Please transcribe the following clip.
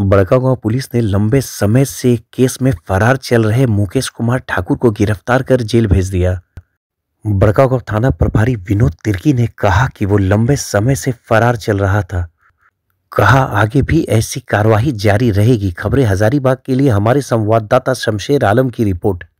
Barkagaon police ने लंबे समय से केस में फरार चल रहे मुकेश कुमार ठाकुर को गिरफ्तार कर जेल भेज दिया बड़कागांव थाना प्रभारी विनोद तिर्की ने कहा कि वो लंबे समय से फरार चल रहा था कहा आगे भी ऐसी कार्यवाही जारी रहेगी खबरें हजारीबाग के लिए हमारे संवाददाता शमशेर आलम की रिपोर्ट